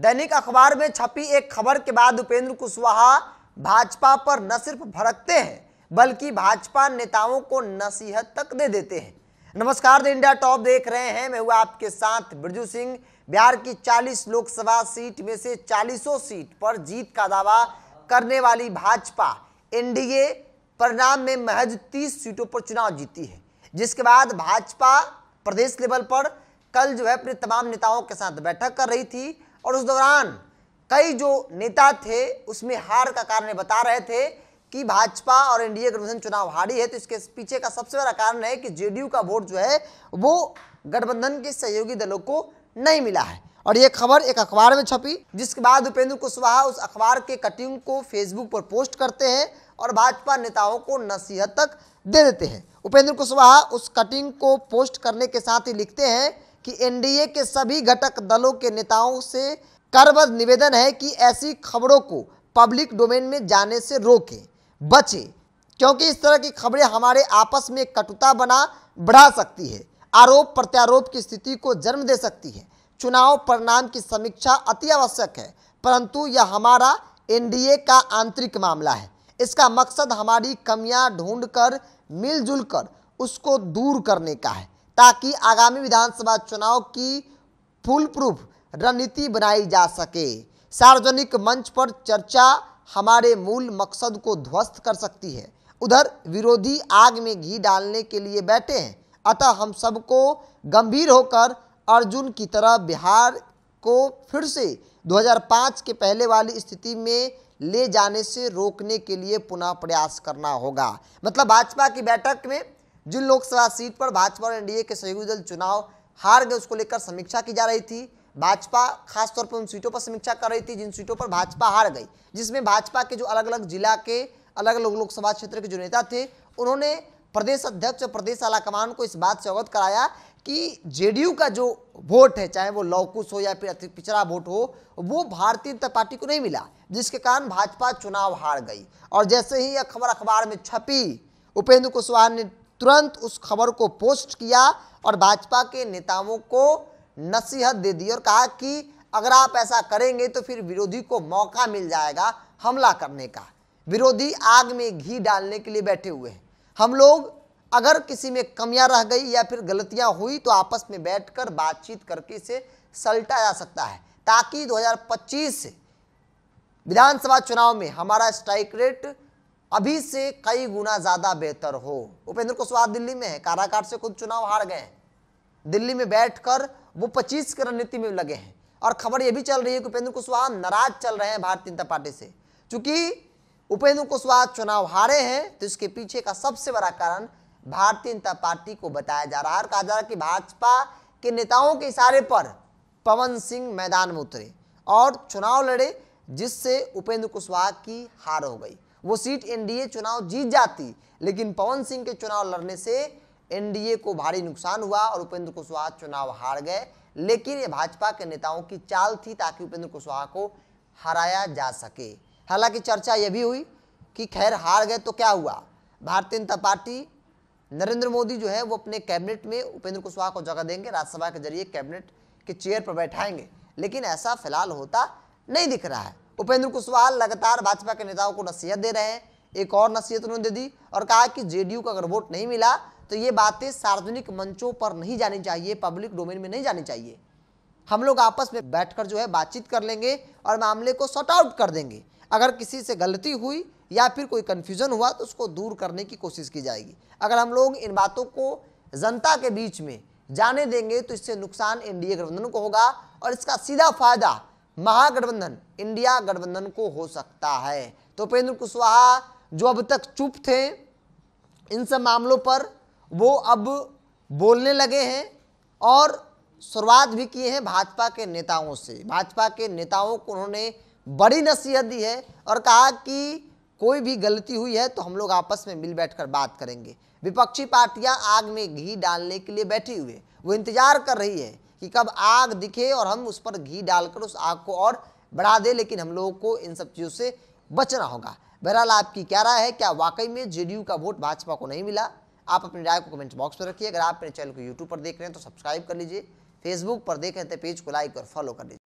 दैनिक अखबार में छपी एक खबर के बाद उपेंद्र कुशवाहा भाजपा पर न सिर्फ भड़कते हैं बल्कि भाजपा नेताओं को नसीहत तक दे देते हैं नमस्कार द इंडिया टॉप देख रहे हैं मैं हुआ आपके साथ बिरजू सिंह बिहार की 40 लोकसभा सीट में से चालीसों सीट पर जीत का दावा करने वाली भाजपा एनडीए परिणाम में महज 30 सीटों पर चुनाव जीती है जिसके बाद भाजपा प्रदेश लेवल पर कल जो है अपने तमाम नेताओं के साथ बैठक कर रही थी और उस दौरान कई जो नेता थे उसमें हार का कारण बता रहे थे कि भाजपा और एनडीए गठबंधन चुनाव हारी है तो इसके पीछे का सबसे बड़ा कारण है कि जेडीयू का वोट जो है वो गठबंधन के सहयोगी दलों को नहीं मिला है और ये खबर एक अखबार में छपी जिसके बाद उपेंद्र कुशवाहा उस अखबार के कटिंग को फेसबुक पर पोस्ट करते हैं और भाजपा नेताओं को नसीहत तक दे देते हैं उपेंद्र कुशवाहा उस कटिंग को पोस्ट करने के साथ ही लिखते हैं कि एनडीए के सभी घटक दलों के नेताओं से करबद्ध निवेदन है कि ऐसी खबरों को पब्लिक डोमेन में जाने से रोकें बचें क्योंकि इस तरह की खबरें हमारे आपस में कटुता बना बढ़ा सकती है आरोप प्रत्यारोप की स्थिति को जन्म दे सकती है चुनाव परिणाम की समीक्षा अति आवश्यक है परंतु यह हमारा एनडीए का आंतरिक मामला है इसका मकसद हमारी कमियां ढूंढकर मिलजुल कर उसको दूर करने का है ताकि आगामी विधानसभा चुनाव की फुल प्रूफ रणनीति बनाई जा सके सार्वजनिक मंच पर चर्चा हमारे मूल मकसद को ध्वस्त कर सकती है उधर विरोधी आग में घी डालने के लिए बैठे हैं अतः हम सबको गंभीर होकर अर्जुन की तरह बिहार को फिर से 2005 के पहले वाली स्थिति में ले जाने से रोकने के लिए पुनः प्रयास करना होगा मतलब भाजपा की बैठक में जिन लोकसभा सीट पर भाजपा और एनडीए के सहयोगी दल चुनाव हार गए उसको लेकर समीक्षा की जा रही थी भाजपा खासतौर पर उन सीटों पर समीक्षा कर रही थी जिन सीटों पर भाजपा हार गई जिसमें भाजपा के जो अलग अलग जिला के अलग अलग लोकसभा क्षेत्र के जो नेता थे उन्होंने प्रदेश अध्यक्ष और प्रदेश आलाकमान को इस बात से अवगत कराया कि जेडीयू का जो वोट है चाहे वो लौकुश हो या फिर पिछड़ा वोट हो वो भारतीय जनता पार्टी को नहीं मिला जिसके कारण भाजपा चुनाव हार गई और जैसे ही यह खबर अखबार में छपी उपेंद्र कुशवाहा ने तुरंत उस खबर को पोस्ट किया और भाजपा के नेताओं को नसीहत दे दी और कहा कि अगर आप ऐसा करेंगे तो फिर विरोधी को मौका मिल जाएगा हमला करने का विरोधी आग में घी डालने के लिए बैठे हुए हैं हम लोग अगर किसी में कमियां रह गई या फिर गलतियां हुई तो आपस में बैठकर बातचीत करके इसे सलटा जा सकता है ताकि 2025 विधानसभा चुनाव में हमारा स्ट्राइक रेट अभी से कई गुना ज़्यादा बेहतर हो उपेंद्र कुशवाहा दिल्ली में है काराकाट से खुद चुनाव हार गए हैं दिल्ली में बैठकर वो पच्चीस की रणनीति में लगे हैं और खबर ये भी चल रही है कि उपेंद्र कुशवाहा नाराज चल रहे हैं भारतीय जनता पार्टी से चूंकि उपेंद्र कुशवाहा चुनाव हारे हैं तो इसके पीछे का सबसे बड़ा कारण भारतीय जनता पार्टी को बताया जा रहा है और कहा जा रहा है कि भाजपा के नेताओं के इशारे पर पवन सिंह मैदान में उतरे और चुनाव लड़े जिससे उपेंद्र कुशवाहा की हार हो गई वो सीट एनडीए चुनाव जीत जाती लेकिन पवन सिंह के चुनाव लड़ने से एनडीए को भारी नुकसान हुआ और उपेंद्र कुशवाहा चुनाव हार गए लेकिन ये भाजपा के नेताओं की चाल थी ताकि उपेंद्र कुशवाहा को हराया जा सके हालांकि चर्चा यह भी हुई कि खैर हार गए तो क्या हुआ भारतीय जनता पार्टी नरेंद्र मोदी जो है वो अपने कैबिनेट में उपेंद्र कुशवाहा को जगह देंगे राज्यसभा के जरिए कैबिनेट के चेयर पर बैठाएंगे लेकिन ऐसा फिलहाल होता नहीं दिख रहा है उपेंद्र कुशवाहा लगातार भाजपा के नेताओं को नसीहत दे रहे हैं एक और नसीहत उन्होंने दे दी और कहा कि जेडीयू का अगर वोट नहीं मिला तो ये बातें सार्वजनिक मंचों पर नहीं जानी चाहिए पब्लिक डोमेन में नहीं जानी चाहिए हम लोग आपस में बैठकर जो है बातचीत कर लेंगे और मामले को सॉर्ट आउट कर देंगे अगर किसी से गलती हुई या फिर कोई कन्फ्यूज़न हुआ तो उसको दूर करने की कोशिश की जाएगी अगर हम लोग इन बातों को जनता के बीच में जाने देंगे तो इससे नुकसान एनडीए गठबंधन को होगा और इसका सीधा फायदा महागठबंधन इंडिया गठबंधन को हो सकता है तो उपेंद्र कुशवाहा जो अब तक चुप थे इन सब मामलों पर वो अब बोलने लगे हैं और शुरुआत भी किए हैं भाजपा के नेताओं से भाजपा के नेताओं को उन्होंने बड़ी नसीहत दी है और कहा कि कोई भी गलती हुई है तो हम लोग आपस में मिल बैठकर बात करेंगे विपक्षी पार्टियां आग में घी डालने के लिए बैठी हुई है वो इंतजार कर रही है कि कब आग दिखे और हम उस पर घी डालकर उस आग को और बढ़ा दे लेकिन हम लोगों को इन सब चीज़ों से बचना होगा बहरहाल आपकी क्या राय है क्या वाकई में जेडीयू का वोट भाजपा को नहीं मिला आप अपनी राय को कमेंट बॉक्स पर रखिए अगर आप मेरे चैनल को यूट्यूब पर देख रहे हैं तो सब्सक्राइब कर लीजिए फेसबुक पर देख रहे हैं तो पेज को लाइक और फॉलो कर लीजिए